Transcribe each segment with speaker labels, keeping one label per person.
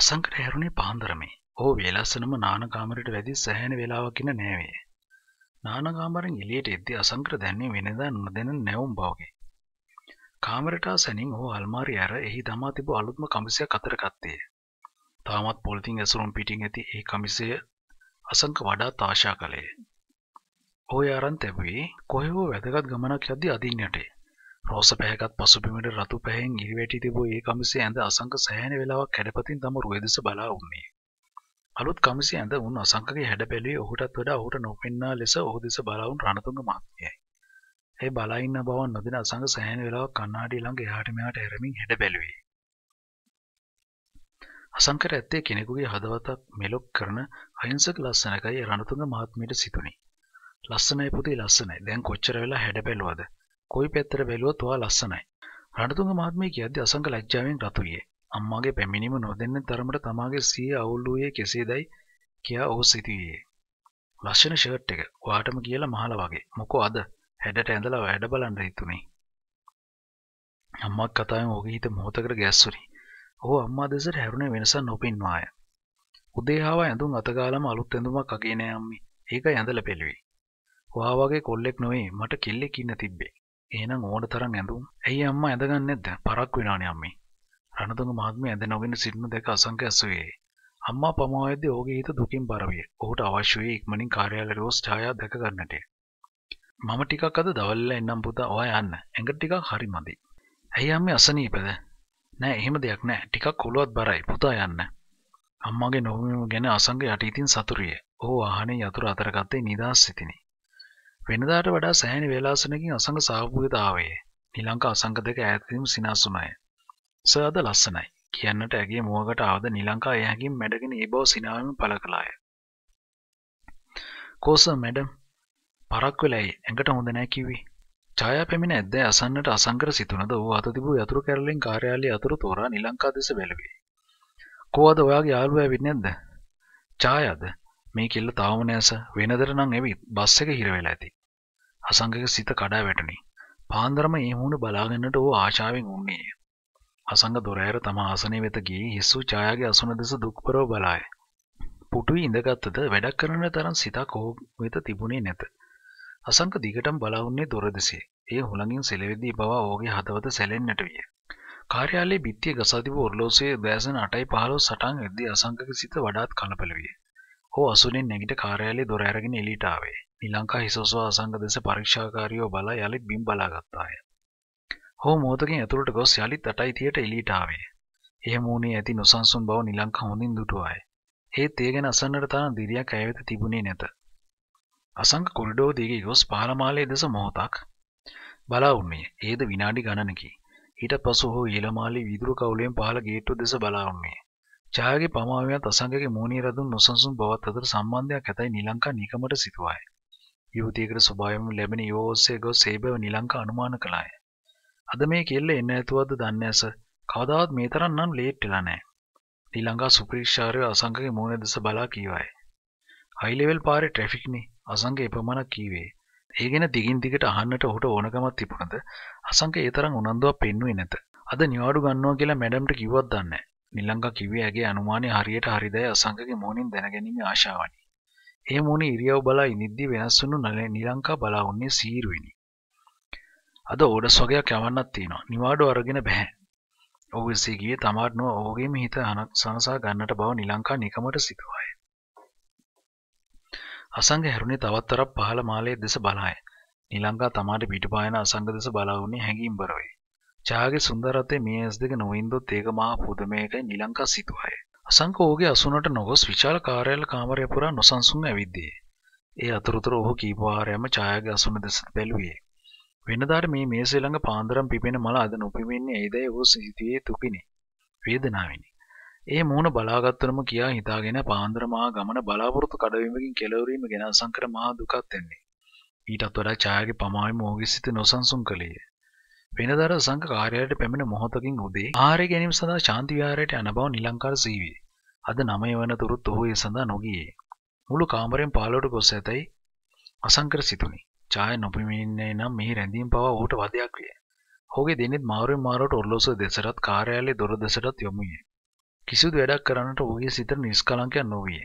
Speaker 1: අසංකට හැරුණේ පාන්දරමේ ඕ වේලස්සනම නානකාමරට වැදි සැහැන වෙලාවකින නෑවේ. නානකාමරෙන් එලියට එද්දි අසංක්‍ර දැන්නේ වෙනදා නොදැන නැවුම් බවගේ. කාමරටා සැනින් හෝ අල්මාරි ඇර එහි දමා තිබු අලුත්ම කමිසයක් අතරකත්තේ. තාමත් පොල්තින් ඇසුරුම් පිටින් ඇති ඒ කමිසය අසංක වඩා තාශා කළේ. ඔය අරන් තැබුවේ කොහෙහෝ වැදගත් ගමනක් යද්දි අදින්නටේ. රෝස පැහැගත් පසුබිමට රතු පැහෙන් ඉරිවැටි තිබූ ඒ කමිසේ ඇඳ අසංක සෑහෙන වෙලාවක් කැඩපතින් තම රුවේ දෙස බලා වුණේ. අලුත් කමිසේ ඇඳ වුන් අසංකගේ හැඩ බැලුවේ ඔහුටත් වඩා ඔහුට නොපෙන්නා ලෙස ඔහු දෙස බලා වුන් රණතුංග මහත්මයයි. ඒ බලා ඉන්න බව නොදෙන අසංක සෑහෙන වෙලාවක් කණ්ණාඩිය ළඟ එහාට මෙහාට ඇරමින් හැඩ බැලුවේ. අසංකර ඇත්තේ කෙනෙකුගේ හදවතක් මෙලොක් කරන අහිංසක ලස්සනකයි රණතුංග මහත්මියට සිතුණි. ලස්සනයි පුතේ ලස්සනයි. දැන් කොච්චර වෙලා හැඩ බැලුවද? කොයි පැත්තට බැලුවත් ඔයා ලස්සනයි. රණතුංග මහත්මිය කියද්දී අසංක ලැජ්ජාවෙන් රතු වියේ. අම්මාගේ පැමිණීම නොදෙන්න තරමට තමාගේ සිය අවුල් වූයේ කෙසේදයි කියා ඔහු සිතුවේ. ලස්සන ෂර්ට් එක ඔයාටම කියලා මහල වගේ. මොකෝ අද හැඩට ඇඳලා වැඩ බලන්න හිතුනේ. අම්මා කතාවෙන් ඔහුගේ හිත මොහොතකට ගැස්සුනි. ඔහු අම්මා දෙසට හැරුණේ වෙනසක් නොපෙන්වාය. උදේ ආව ඇඳුම් අතගාලම අලුත් ඇඳුමක් අගේ නෑ අම්මේ. ඒක ඇඳලා පෙළුවේ. ඔයා වගේ කොල්ලෙක් නොවේ මට කෙල්ලෙක් ඉන්න තිබ්බේ. එහෙනම් ඕන තරම් ඇඳුම්. ඇයි අම්මා ඇඳගන්නේ නැද්ද? පරක් වෙනානේ අම්මේ. රණතුංග මහත්මිය ඇඳ නොගෙන සිටින දැක අසංක ඇසුවේ. අම්මා පමාවේදී ඔහුගේ හිත දුකින් බර විය. ඔහුට අවශ්‍ය වූ ඉක්මනින් කාර්යාලයට ගොස් ඡායා දැක ගන්නට. මම ටිකක් අද දවල්ලා එන්නම් පුතා. ඔයා යන්න. ඇඟට ටිකක් හරි මදි. ඇයි අම්මේ අසනීපද? නෑ එහෙම දෙයක් නෑ. ටිකක් කොළුවත් බරයි. පුතා යන්න. අම්මාගේ නොවීම ගැන අසංක යට ඉතින් සතුරිය. ඔහු වාහනේ යතුරු අතර ගත්තේ නිදාස් සිටිනේ. වෙනදාට වඩා සෑහෙන වේලාසනකින් අසංග සහභාගීතාවය ආවේ. ශ්‍රී ලංකා අසංග දෙක ඈතීම සිනාසුණාය. සර්ද ලස්සනයි. කියන්නට ඇගේ මුවකට ආවද ශ්‍රී ලංකා එහැඟින් මැඩගෙන ඒ බව සිනාවෙන් පළ කළාය. කෝස මැඩම් පරක් වෙලයි ඇඟට හොඳ නැහැ කිව්වේ. ඡායා පැමිණ ඇද්ද අසන්නට අසංකර සිතුනද ඌ අත තිබූ යතුරු කැරලෙන් කාර්යාලය අතුරු තෝරා ශ්‍රී ලංකා දෙස බැලුවේ. කොහොද ඔයාගේ යාළුවා වෙන්නේ නැද්ද? ඡායාද මේ කෙල්ල තාම නැස වෙනදට නම් එවිත් බස් එක හිර වෙලා ඇති. අසංගක සිත කඩා වැටුණි. පාන්දරම ඒ මුහුණ බලාගෙනට ඕ ආශාවෙන් උන්නේය. අසංග දොරෑර තම ආසනය වෙත ගිය හිස්සු ඡායාගේ අසුන දෙස දුක්පරව බලාය. පුටුවේ ඉඳගත්තද වැඩක් කරන තරම් සිතක් ඔහු වෙත තිබුණේ නැත. අසංග දිගටම බලා වුණේ දොර දෙසේ. ඒ හුළඟින් සෙලෙවිදී බව ඔහුගේ හදවත සැලෙන්නට විය. කාර්යාලයේ බිත්තිය ගසා තිබූ ඔර්ලෝසයේ දැසන 8:15 සටන් එද්දී අසංගක සිත වඩාත් කලබල විය. ඔහු අසුනෙන් නැගිට කාර්යාලයේ දොර ඇරගෙන එළියට ආවේ. ඊලංකා හිසෝස්වා අසංගදෙස පරීක්ෂාකාරීව බලා යළිත් බිම් බලාගත්තාය. හෝ මොහොතකින් ඇතුළට ගොස් යළිත් අටයි තියට එලීට ආවේ. එහෙම වුණේ ඇති නොසන්සුන් බව නිලංකා හොඳින් දුටුවාය. ඒත් ඒ ගැන අසන්නට තරම් දිරියක් ඇය වෙත තිබුණේ නැත. අසංක කොරිඩෝ දිගේ ගොස් පාලමාලයේ දෙස මොහොතක් බලා වුණේ. ඒද විනාඩි ගණනකි. ඊට පසු ඔහු ඊළමාලි විදුරු කවුලෙන් පහළ ගේට්ටුව දෙස බලා වුණේ. ජයාගේ පමාවියත් අසංගගේ මෝනී රදුන් නොසන්සුන් බවත් අතර සම්බන්ධයක් ඇතයි නිලංකා නිකමට සිතුවාය. යුවතියකට ස්වභායම ලැබෙන යෝසේ ගොස් සේබව නිලංක අනුමාන කළාය. අද මේ කෙල්ල එන්න ඇතුවද දන්නේ ඇස කවදාවත් මේ තරම් නම් ලේට් වෙලා නැහැ. නිලංගා සුප්‍රීක්ෂාරය අසංකගේ මූණ දෙස බලා කීවායි. හයි ලෙවල් පාරේ ට්‍රැෆික් නේ අසංක එපමණක් කීවේ. ඒ ගැන දිගින් දිගට අහන්නට ඔහුට ඕනකමක් තිබුණද අසංක ඒ තරම් උනන්දුවක් පෙන්වුවේ නැත. අද නිවාඩු ගන්නවා කියලා මැඩම්ට කිව්වත් දන්නේ නැහැ. නිලංගා කිව්වේ ඇගේ අනුමානය හරියට හරිදයි අසංකගේ මෝනින් දැනගැනීමේ ආශාවනි. ඒ මුණ ඉරියව් බලා ඉනිද්දි වෙනස්සුණු නල නිලංකා බලා උන්නේ සීරුවෙනි. අද ඕඩස් වගේයක් යවන්නත් තියෙනවා. නිවාඩු අරගෙන බෑ. ඔහු එසේ ගියේ තමාට නොව ඔහුගේම හිත සනසා ගන්නට බව නිලංකා නිකමට සිතුවාය. අසංග හැරුණේ තවත්තරක් පහළ මාලයේ දෙස බලාය. නිලංකා තමාට පිටුපායන අසංග දෙස බලා වුණේ හැඟීම් බරවේ. ඡාගේ සුන්දරත්වයේ මේ ඇස් දෙක නොවින්දොත් ඒක මහා පුදුමයකයි නිලංකා සිතුවාය. අසංක ඔහුගේ අසුනට නොගොස් විශාල කාර්යාල කාමරය පුරා නොසන්සුන් ඇවිද්දේ. ඒ අතරතුර ඔහු කීප වාරයක්ම ඡායාගේ අසුන දෙස බැලුවේ. වෙනදාට මේ මේසෙ ළඟ පාන්දරම් පිපෙන මල අද නොපිපෙන්නේ ඇයිදයි ඔහු සිහිතියේ තුපිනේ. වේදනාවෙනි. ඒ මූණ බලාගත්තනම කියා හිතාගෙන පාන්දර මහා ගමන බලාපොරොත්තු කඩවීමකින් කෙලවරීම ගැන අසංකර මහා දුකක් එන්නේ. ඊටත් වඩා ඡායාගේ පමාවෙම ඔහුගේ සිත නොසන්සුන් කළේය. වෙනදර සංඝ කාර්යාලයට පැමිණ මොහොතකින් උදේ ආහාරය ගැනීම සඳහා ශාන්ති විහාරයට යන බව නිලංකාර සීවේ. අද 9 වනතුරුත් ඔහු ඒ සඳහා නොගියේ. මුළු කාමරයෙන් පහළට ගොස් ඇතැයි අසංකර සිතුනි. ඡාය නොපෙමිණෙන්නේ නම් මෙහි රැඳීම පවා ඔහුට වදයක් විය. ඔහුගේ දෙනෙත් මාරුවෙන් මාරුවට ඔරලෝසුව දෙසටත් කාර්යාලයේ දොර දෙසටත් යොමු විය. කිසිදු වැඩක් කරන්නට ඔහුගේ සිත නිෂ්කලංකයක් නොවිය.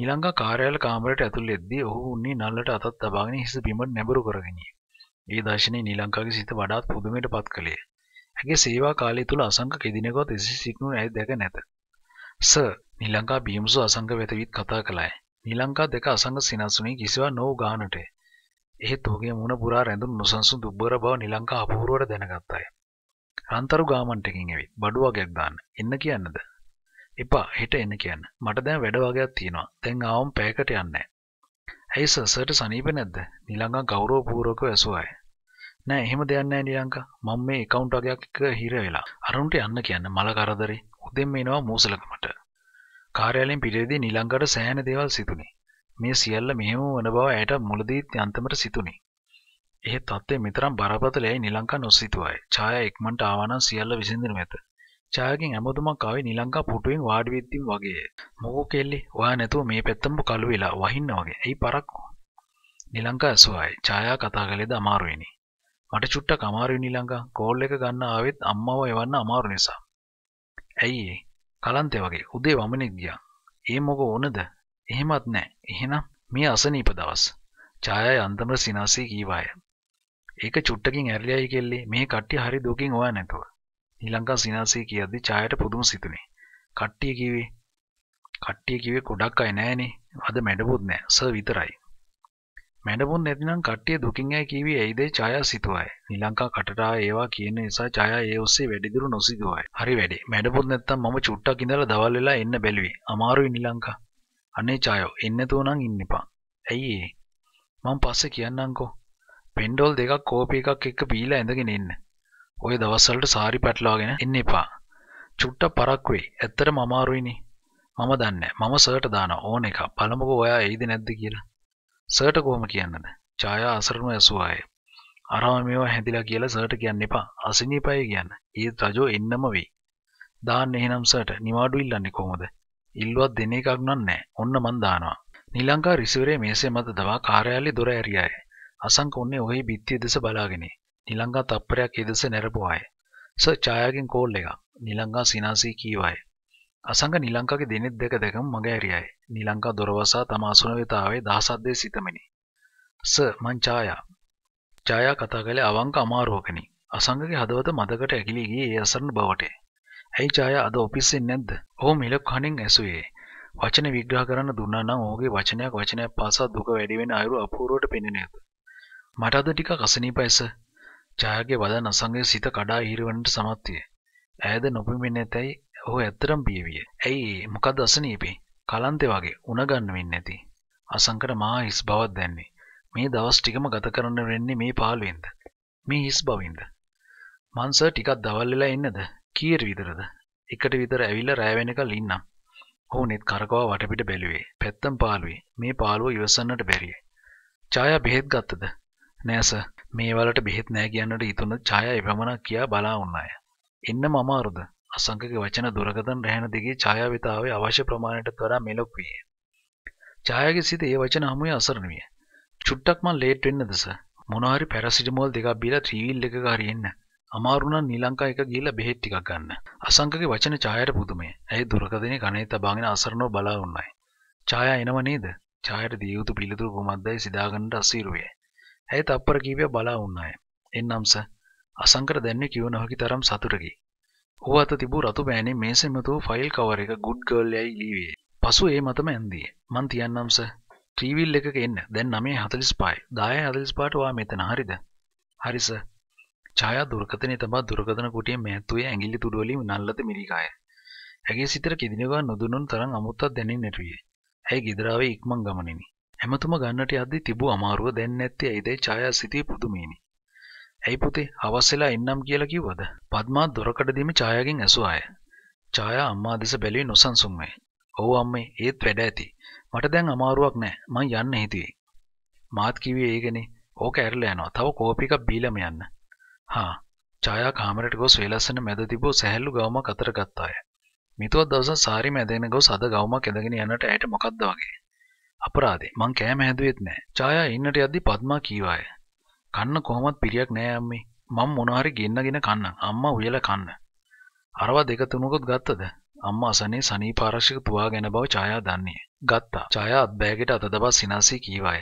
Speaker 1: නිලංගා කාර්යාල කාමරයට ඇතුල් වෙද්දී ඔහු උන්නේ නල්ලට අතත් තබාගෙන හිස බිමට නැඹුරු කරගෙනිය. ඒ දර්ශනය නිලංකාගේ සිත වඩාත් පුදුමයට පත් කළේ. ඇගේ සේවා කාලය තුළ අසංක කෙදිනකොත් එසි සික්නුන ඇයි දැක නැත. ස නිලංකා බියම්සු අසංක වෙතවිත් කතා කළයි. නිලංකා දෙක අසංග සිනස්සුනේ කිසිවා නොව ගානට. එහෙත් ඔහුගේ මුණ පුරා රැඳුන් නොසන්සුන් දුබ්බර බව නිලංකා අපූර්වට දැනගත්තයි. රන්තරු ගාමන්ටකින් ඇවිත් බඩු වගයක් දාන්න. එන්න කියන්නද? එපා, හෙට එන්න කියන්න. මට දැන් වැඩ වගයක් තියෙනවා. දැන් ආවම පැයකට යන්නේ. ඇයි සර්ට සනීප නැද්ද? නිලංකා ගෞරවපූර්වකව ඇසුවායි. නෑ එහෙම දෙයක් නෑ නිලංකා මම මේ account වගේක් එක හිර වෙලා අරුන්ට යන්න කියන්න මල කරදරේ උදෙන්ම එනවා මූසලකමට කාර්යාලයෙන් පිටේදී නිලංකාට සෑහෙන දේවල් සිතුනේ මේ සියල්ල මෙහෙම වන බව ඇයට මුලදී අන්තිමට සිතුනේ එහෙත් තත්ත්වය මෙතරම් බරපතලයි නිලංකා නොසිතුවයි ඡායා ඉක්මනට ආවනම් සියල්ල විසඳෙනු ඇත ඡායාගෙන් හැමදෙමක් ආවේ නිලංකා පුටුවෙන් වාඩි වෙද්දී වගේ මොකෝ කෙල්ලේ ඔයා නැතුව මේ පැත්තම කළු වෙලා වහින්න වගේ එයි පරක්කෝ නිලංකා ඇසුවායි ඡායා කතා කළේද අමාරුවෙනි මට චුට්ටක් අමාරුයි නිලංගා කෝල් එක ගන්න ආවෙත් අම්මව එවන්න අමාරු නිසා. ඇයි ඒ? කලන්තේ වගේ උදේ වමනේ ගියා. ඒ මොකෝ ඕනද? එහෙමත් නෑ. එහෙනම් මේ අසනීප දවස්. ඡායා අන්තමර සිනාසී කීවාය. ඒක චුට්ටකින් ඇරලියයි කෙල්ලේ මේ කට්ටිය හරි දුකින් හොයා නැතුව. නිලංගා සිනාසී කියද්දි ඡායාට පුදුම සිතුනේ. කට්ටිය කිව්වේ කට්ටිය කිව්වේ ගොඩක් අය නෑනේ. අද මැඩපොත් නෑ. සර් විතරයි. මැඩමුන් නැතිනම් කට්ටිය දුකින් ඇයි කිවි ඇයිදයි ඡායා සිතුවයි. ශ්‍රී ලංකා කටටා ඒවා කියන නිසා ඡායා ඒ ඔස්සේ වැඩිදුර නොසිතුවයි. හරි වැඩේ. මැඩමුන් නැත්තම් මම චුට්ටක් ඉඳලා දවල් වෙලා එන්න බැලුවේ. අමාරුයි ශ්‍රී ලංකා. අනේ ඡායෝ එන්න තෝනම් ඉන්න එපා. ඇයි ඒ? මම පස්සේ කියන්නම්කෝ. පෙන්ඩෝල් දෙකක් කෝපි එකක් එක්ක බීලා ඇඳගෙන එන්න. ওই දවස්වලට සාරි පැටලවාගෙන එන්න එපා. චුට්ට පරක් වෙයි. ඇත්තටම අමාරුයිනේ. මම දන්නේ මම සර්ට දාන ඕන එක. බලමුකෝ ඔයා එයිද නැද්ද කියලා. සර්ට කොහොම කියන්නද ඡායා අසරණව ඇසුවාය අරාම මේවා හැදිලා කියලා සර්ට කියන්න එපා අසිනීපයි කියන්න ඒ රජෝ එන්නම වෙයි දාන්න එහෙනම් සර්ට නිවාඩු ඉල්ලන්නේ කොහොමද ඉල්ලුවත් දෙන එකක් නෑ ඔන්න මන් දානවා නිලංකා රිසිවරේ මේසේ මත දවා කාර්යාලයේ දොර ඇරියාය අසංක ඔන්නේ ඔහි බිත්තිය දෙස බලාගෙන නිලංකා තප්පරයක් ඒ දෙස නැරපුවාය සර් ඡායාගෙන් කෝල් එකක් නිලංකා සිනාසී කීවාය අසංග නිලංකාගේ දෙනෙත් දෙක දෙකම මගේ ඇරියයි. නිලංකා දොරවසා තම අසුන වෙත ආවේ දහසක් දේ සිතමිනි. "ස මං ඡායා." ඡායා කතා කළේ අවංක අමාරුවකනි. අසංගගේ හදවත මදකට ඇකිලි ගියේ ඒ අසරණ බවට. "ඇයි ඡායා අද ඔෆිස් එන්නේ නැද්ද?" ඔහු මිලක් හණෙන් ඇසුවේ. වචන විග්‍රහ කරන්න දුන්නා නම් ඔහුගේ වචනයක් වචනයක් පාසා දුක වැඩි වෙන අයුරු අපූර්වට පෙනෙන්නේ නැත. "මට අද ටිකක් අසනීපයිස." ඡායාගේ වදන් අසංගගේ සිත කඩා ඉරවන්නට සමත් විය. ඇයද නොපෙමිණෙතැයි ඔහු ඇත්තරම් බියවිය. ඇයි මොකද අසනීපේ කලන්තෙ වගේ උනගන්න වෙන්න ඇති. අසංකට මා හිස් බවත් දැන්නේ. මේ දවස් ටිකම ගත කරන්න වෙන්නේ මේ පාළුවෙන්ද. මේ හිස් බවින්ද. මංස ටිකක් දවල් වෙලා එන්නද? කීයට විතරද? එකට විතර ඇවිල්ලා රෑ වෙනකල් ඉන්නම්. ඔහු net කරකවා වටපිට බැලුවේ. පැත්තම් පාළුවේ. මේ පාළුව ඉවසන්නට බැරියයි. ඡායා බෙහෙත් ගත්තද? නෑ සර්. මේ වලට බෙහෙත් නෑ කියන්නට හිතුණ ඡායා එපමණක් කියා බලා වුණාය. එන්න මම අරුද? අසංකක වචන දුරකතන් රැහැන දිගේ ඡායාවිතාවේ අවශ්‍ය ප්‍රමාණයට තරම් මෙලොක් විය. ඡායාගේ සිත ඒ වචන හමුවේ අසරණ විය. චුට්ටක් මං ලේට් වෙන්නද සර්? මොනවා හරි පැරසිටමෝල් දෙකක් බීලා ත්‍රිවිල් එකක හරි එන්න. අමාරු නම් ශ්‍රී ලංකා එක ගිහිල්ලා බෙහෙත් ටිකක් ගන්න. අසංකකේ වචන ඡායාට පුදුමය. ඇයි දුරකතනේ කනේ තබාගෙන අසරණව බලා උන්නයි. ඡායා එනව නේද? ඡායාට දිය යුතු පිළිතුරු කොමද්දයි සිතාගන්නට අසීරුවේ. ඇයි තප්පර කීපයක් බලා උන්නයි. එන්නම් සර්. අසංකර දැන්නේ කියවනවකි තරම් සතුටකි. ඔහු අත තිබූ රතු පෑනේ මේසෙමතු ෆයිල් කවර එක ගුඩ් ගර්ල් යයි ලීවේ. පසු ඒ මතම ඇන්දිය. මං තියන්නම්ස. ට්‍රීවිල් එකක එන්න. දැන් 9:45යි. 10:45ට ඔයා මෙතන හරිද? හරි සර්. ඡායා දුර්ගතනේ තබා දුර්ගතන කුටියේ මෑත්තුවේ ඇඟිලි තුඩු වලින් නල්ලත මිරිකාය. ඇගේ සිතට කිදිනව නොදුනුන් තරම් අමුත්තක් දැනෙන්නට විය. ඇයි গিදරාවේ ඉක්මන් ගමනිනි. හැමතුම ගන්නට යද්දී තිබූ අමාරුව දැන් නැත්තේ ඇයිදයි ඡායා සිතේ පුදුමිනි. ඇයි පුතේ හවස්සෙලා එන්නම් කියලා කිව්වද? පද්මා දොරකඩ දීම ඡායාගෙන් ඇසුආය. ඡායා අම්මා දිස බැලුවේ නොසන්සුන් වේ. "ඔව් අම්මේ, ඒත් වැඩ ඇති. මට දැන් අමාරුවක් නෑ. මං යන්න හිතුවේ." මාත් කිව්වේ ඒකනේ. "ඕක ඇරලා යනවා. තව කෝපි එකක් බීලම යන්න." "හා." ඡායා කාමරයට ගොස් වේලස්සන මැද තිබූ සැහැල්ලු ගවමක් අතර ගත්තාය. මිතුවත් දවසක් සාරි මැදගෙන ගොස් අද ගවමක් ඇදගෙන යන්නට ඇයට මොකද්ද වගේ? අපරාදේ. මං කෑම හැදුවෙත් නෑ. ඡායා ඉන්නට යද්දි පද්මා කීවාය. කන්න කොහොමත් පිරියක් නෑ අම්මේ. මම මොනවා හරි ගෙන්නගෙන කන්නම්. අම්මා උයලා කන්න. අරවා දෙක තුනකුත් ගත්තද? අම්මා අසනේ සනීප ආරක්ෂක තුවා ගැන බව ඡායා දන්නේ. ගත්තා. ඡායා අත් බෑගෙට අත දබා සිනාසී කීවාය.